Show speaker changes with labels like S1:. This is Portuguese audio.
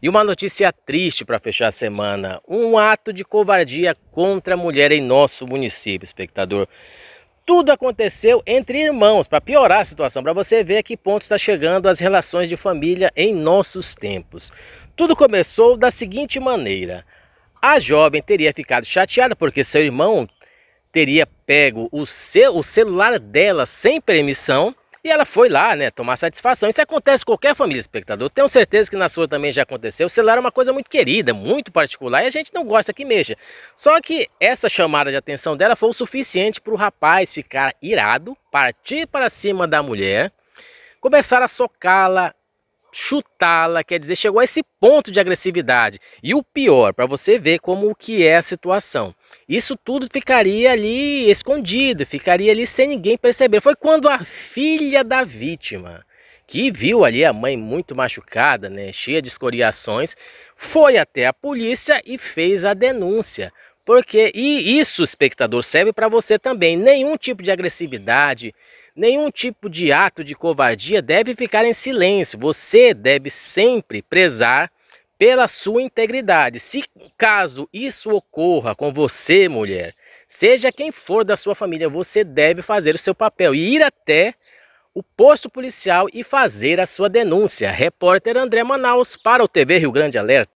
S1: E uma notícia triste para fechar a semana: um ato de covardia contra a mulher em nosso município, espectador. Tudo aconteceu entre irmãos, para piorar a situação, para você ver a que ponto está chegando as relações de família em nossos tempos. Tudo começou da seguinte maneira: a jovem teria ficado chateada porque seu irmão teria pego o, seu, o celular dela sem permissão e ela foi lá, né, tomar satisfação. Isso acontece com qualquer família espectador. Tenho certeza que na sua também já aconteceu. O celular é uma coisa muito querida, muito particular, e a gente não gosta que mexa. Só que essa chamada de atenção dela foi o suficiente para o rapaz ficar irado, partir para cima da mulher, começar a socá-la, chutá-la, quer dizer, chegou a esse ponto de agressividade. E o pior, para você ver como que é a situação. Isso tudo ficaria ali escondido, ficaria ali sem ninguém perceber. Foi quando a filha da vítima, que viu ali a mãe muito machucada, né, cheia de escoriações, foi até a polícia e fez a denúncia. Porque e isso, espectador, serve para você também. Nenhum tipo de agressividade, nenhum tipo de ato de covardia deve ficar em silêncio. Você deve sempre prezar pela sua integridade. Se caso isso ocorra com você, mulher, seja quem for da sua família, você deve fazer o seu papel e ir até o posto policial e fazer a sua denúncia. Repórter André Manaus para o TV Rio Grande Alerta.